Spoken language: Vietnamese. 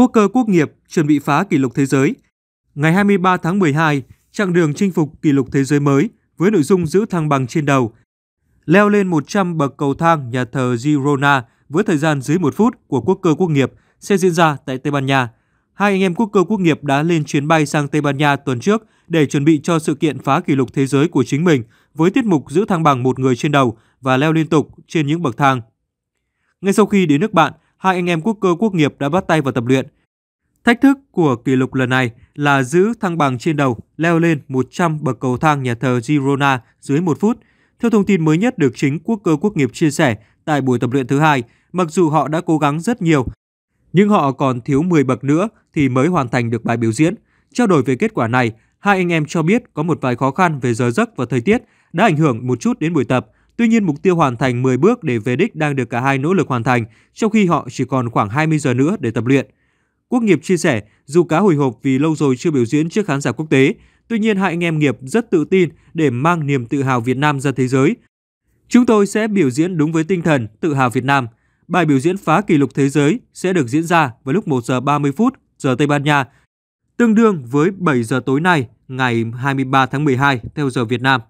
quốc cơ quốc nghiệp chuẩn bị phá kỷ lục thế giới. Ngày 23 tháng 12, chặng đường chinh phục kỷ lục thế giới mới với nội dung giữ thăng bằng trên đầu, leo lên 100 bậc cầu thang nhà thờ Girona với thời gian dưới 1 phút của quốc cơ quốc nghiệp sẽ diễn ra tại Tây Ban Nha. Hai anh em quốc cơ quốc nghiệp đã lên chuyến bay sang Tây Ban Nha tuần trước để chuẩn bị cho sự kiện phá kỷ lục thế giới của chính mình với tiết mục giữ thăng bằng một người trên đầu và leo liên tục trên những bậc thang. Ngay sau khi đến nước bạn, hai anh em quốc cơ quốc nghiệp đã bắt tay vào tập luyện. Thách thức của kỷ lục lần này là giữ thăng bằng trên đầu, leo lên 100 bậc cầu thang nhà thờ Girona dưới 1 phút. Theo thông tin mới nhất được chính quốc cơ quốc nghiệp chia sẻ tại buổi tập luyện thứ hai, mặc dù họ đã cố gắng rất nhiều, nhưng họ còn thiếu 10 bậc nữa thì mới hoàn thành được bài biểu diễn. Trao đổi về kết quả này, hai anh em cho biết có một vài khó khăn về giờ giấc và thời tiết đã ảnh hưởng một chút đến buổi tập. Tuy nhiên, mục tiêu hoàn thành 10 bước để về đích đang được cả hai nỗ lực hoàn thành, trong khi họ chỉ còn khoảng 20 giờ nữa để tập luyện. Quốc nghiệp chia sẻ, dù cá hồi hộp vì lâu rồi chưa biểu diễn trước khán giả quốc tế, tuy nhiên hai anh em nghiệp rất tự tin để mang niềm tự hào Việt Nam ra thế giới. Chúng tôi sẽ biểu diễn đúng với tinh thần tự hào Việt Nam. Bài biểu diễn phá kỷ lục thế giới sẽ được diễn ra vào lúc 1 giờ 30 phút giờ Tây Ban Nha, tương đương với 7 giờ tối nay ngày 23 tháng 12 theo giờ Việt Nam.